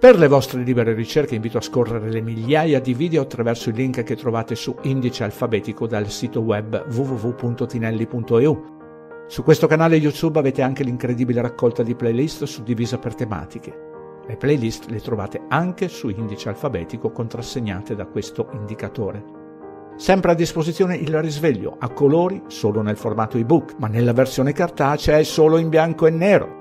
Per le vostre libere ricerche invito a scorrere le migliaia di video attraverso il link che trovate su indice alfabetico dal sito web www.tinelli.eu. Su questo canale YouTube avete anche l'incredibile raccolta di playlist suddivisa per tematiche. Le playlist le trovate anche su indice alfabetico contrassegnate da questo indicatore. Sempre a disposizione il risveglio a colori solo nel formato ebook, ma nella versione cartacea è solo in bianco e nero.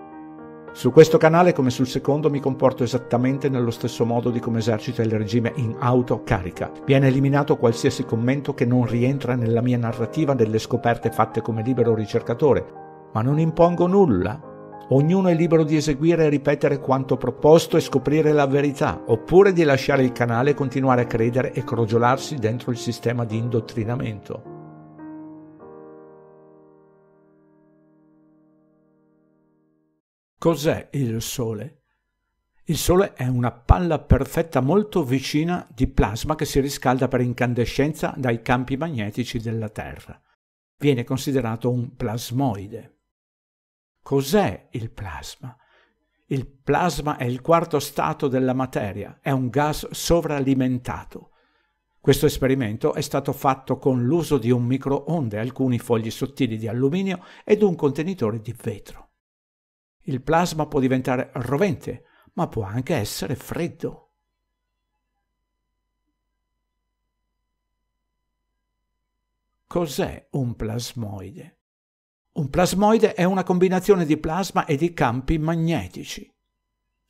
Su questo canale come sul secondo mi comporto esattamente nello stesso modo di come esercita il regime in auto carica. Viene eliminato qualsiasi commento che non rientra nella mia narrativa delle scoperte fatte come libero ricercatore, ma non impongo nulla. Ognuno è libero di eseguire e ripetere quanto proposto e scoprire la verità, oppure di lasciare il canale e continuare a credere e crogiolarsi dentro il sistema di indottrinamento. Cos'è il Sole? Il Sole è una palla perfetta molto vicina di plasma che si riscalda per incandescenza dai campi magnetici della Terra. Viene considerato un plasmoide. Cos'è il plasma? Il plasma è il quarto stato della materia, è un gas sovralimentato. Questo esperimento è stato fatto con l'uso di un microonde, alcuni fogli sottili di alluminio ed un contenitore di vetro. Il plasma può diventare rovente, ma può anche essere freddo. Cos'è un plasmoide? Un plasmoide è una combinazione di plasma e di campi magnetici.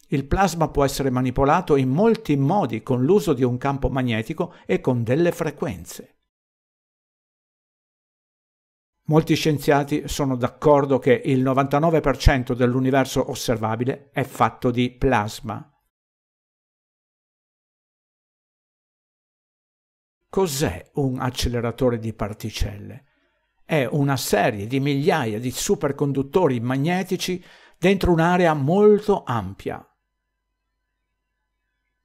Il plasma può essere manipolato in molti modi con l'uso di un campo magnetico e con delle frequenze. Molti scienziati sono d'accordo che il 99% dell'universo osservabile è fatto di plasma. Cos'è un acceleratore di particelle? È una serie di migliaia di superconduttori magnetici dentro un'area molto ampia.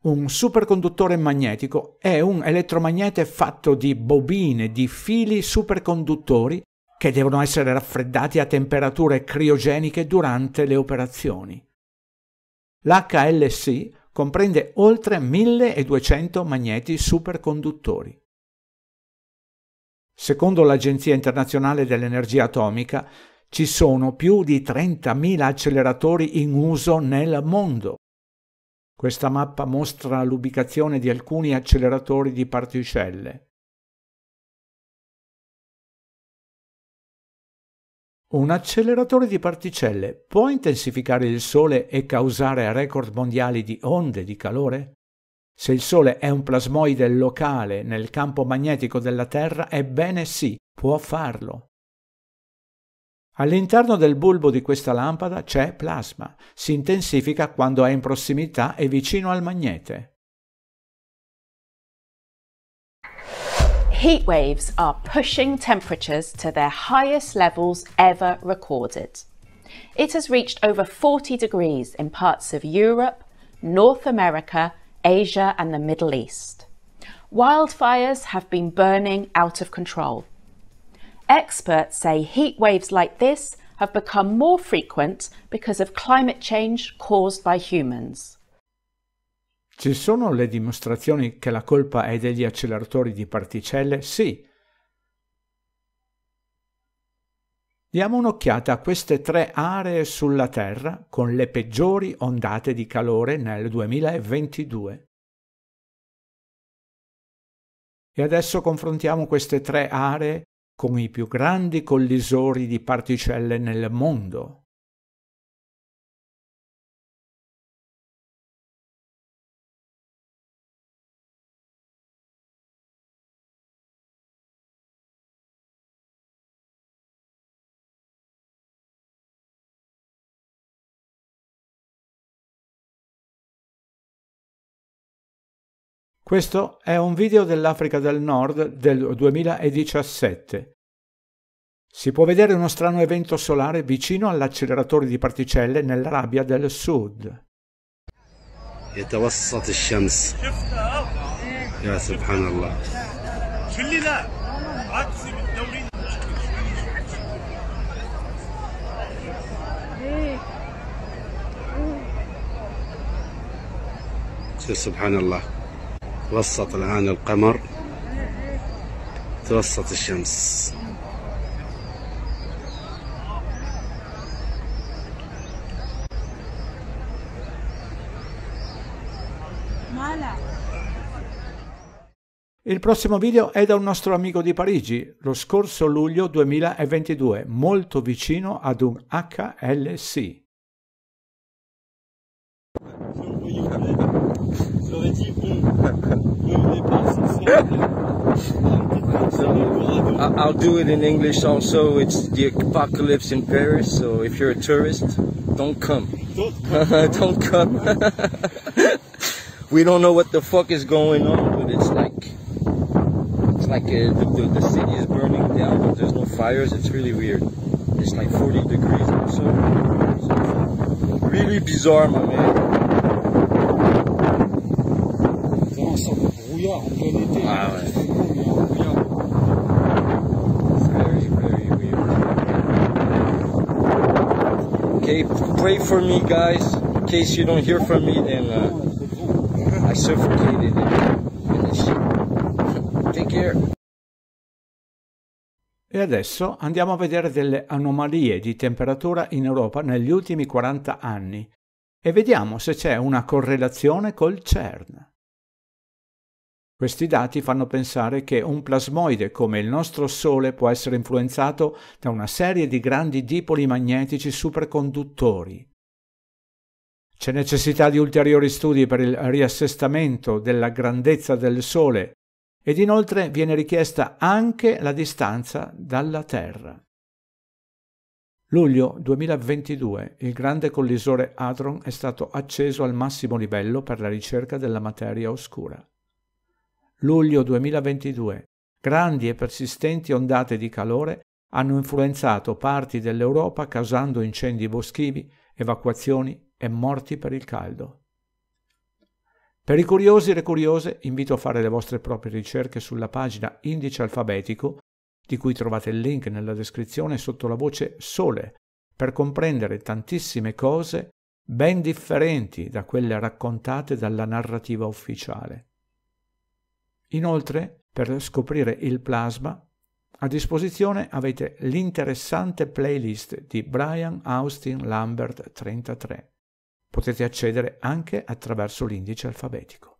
Un superconduttore magnetico è un elettromagnete fatto di bobine di fili superconduttori che devono essere raffreddati a temperature criogeniche durante le operazioni. L'HLC comprende oltre 1200 magneti superconduttori. Secondo l'Agenzia internazionale dell'energia atomica, ci sono più di 30.000 acceleratori in uso nel mondo. Questa mappa mostra l'ubicazione di alcuni acceleratori di particelle. Un acceleratore di particelle può intensificare il Sole e causare record mondiali di onde di calore? Se il Sole è un plasmoide locale nel campo magnetico della Terra, ebbene sì, può farlo. All'interno del bulbo di questa lampada c'è plasma, si intensifica quando è in prossimità e vicino al magnete. Heat waves are pushing temperatures to their highest levels ever recorded. It has reached over 40 degrees in parts of Europe, North America, Asia, and the Middle East. Wildfires have been burning out of control. Experts say heat waves like this have become more frequent because of climate change caused by humans. Ci sono le dimostrazioni che la colpa è degli acceleratori di particelle? Sì. Diamo un'occhiata a queste tre aree sulla Terra con le peggiori ondate di calore nel 2022. E adesso confrontiamo queste tre aree con i più grandi collisori di particelle nel mondo. Questo è un video dell'Africa del Nord del 2017. Si può vedere uno strano evento solare vicino all'acceleratore di particelle nell'Arabia del Sud. يتوسط الشمس سبحان الله توسط الآن القمر توسط الشمس Il prossimo video è da un nostro amico di Parigi, lo scorso luglio 2022, molto vicino ad un HLC. I'll do it in English also. It's the apocalypse in Paris. So if you're a tourist, don't come. don't come. we don't know what the fuck is going on, but it's like it's like a, uh, the, the, city is burning down, but there's no fires. It's really weird. It's like 40 degrees or so. Really bizarre, my man. Okay, pray for me guys. In case you don't hear from me, then uh, I suffocated Take care. E adesso andiamo a vedere delle anomalie di temperatura in Europa negli ultimi 40 anni e vediamo se c'è una correlazione col CERN. Questi dati fanno pensare che un plasmoide come il nostro Sole può essere influenzato da una serie di grandi dipoli magnetici superconduttori. C'è necessità di ulteriori studi per il riassestamento della grandezza del Sole ed inoltre viene richiesta anche la distanza dalla Terra. Luglio 2022 il grande collisore Hadron è stato acceso al massimo livello per la ricerca della materia oscura luglio 2022, grandi e persistenti ondate di calore hanno influenzato parti dell'Europa causando incendi boschivi, evacuazioni e morti per il caldo. Per i curiosi e le curiose invito a fare le vostre proprie ricerche sulla pagina Indice Alfabetico, di cui trovate il link nella descrizione sotto la voce Sole, per comprendere tantissime cose ben differenti da quelle raccontate dalla narrativa ufficiale. Inoltre, per scoprire il plasma, a disposizione avete l'interessante playlist di Brian Austin Lambert 33. Potete accedere anche attraverso l'indice alfabetico.